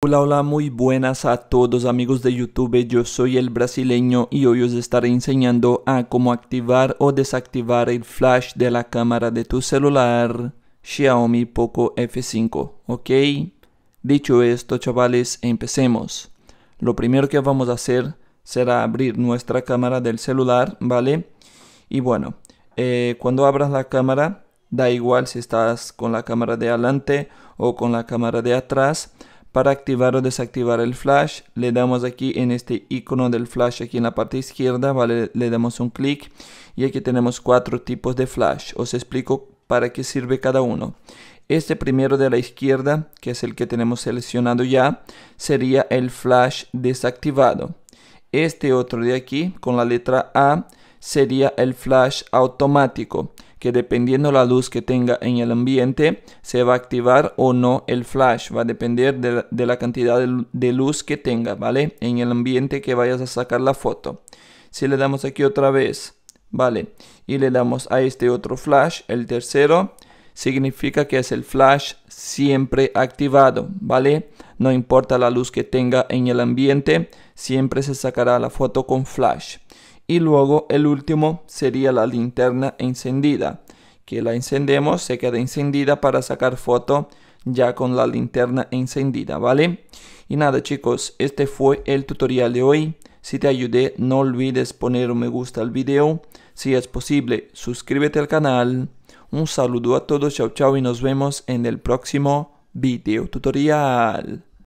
Hola, hola, muy buenas a todos amigos de YouTube, yo soy el brasileño y hoy os estaré enseñando a cómo activar o desactivar el flash de la cámara de tu celular Xiaomi Poco F5, ¿ok? Dicho esto, chavales, empecemos. Lo primero que vamos a hacer será abrir nuestra cámara del celular, ¿vale? Y bueno, eh, cuando abras la cámara, da igual si estás con la cámara de adelante o con la cámara de atrás, para activar o desactivar el flash, le damos aquí en este icono del flash aquí en la parte izquierda, ¿vale? Le damos un clic y aquí tenemos cuatro tipos de flash. Os explico para qué sirve cada uno. Este primero de la izquierda, que es el que tenemos seleccionado ya, sería el flash desactivado. Este otro de aquí, con la letra A, sería el flash automático, que dependiendo la luz que tenga en el ambiente, se va a activar o no el flash. Va a depender de la, cantidad de luz que tenga, ¿vale? En el ambiente que vayas a sacar la foto. Si le damos aquí otra vez, ¿vale? Y le damos a este otro flash, el tercero, significa que es el flash siempre activado, ¿vale? No importa la luz que tenga en el ambiente, siempre se sacará la foto con flash. Y luego el último sería la linterna encendida, que la encendemos, se queda encendida para sacar foto ya con la linterna encendida, ¿vale? Y nada chicos, este fue el tutorial de hoy. Si te ayudé, no olvides poner un me gusta al video. Si es posible, suscríbete al canal. Un saludo a todos, chao chao y nos vemos en el próximo video tutorial.